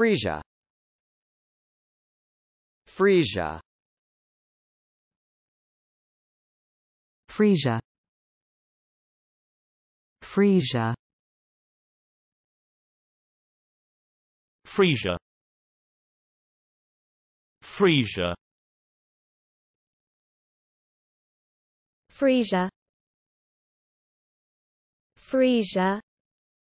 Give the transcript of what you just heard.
Frisia Frisia Frisia Frisia Frisia Frisia Frisia Frisia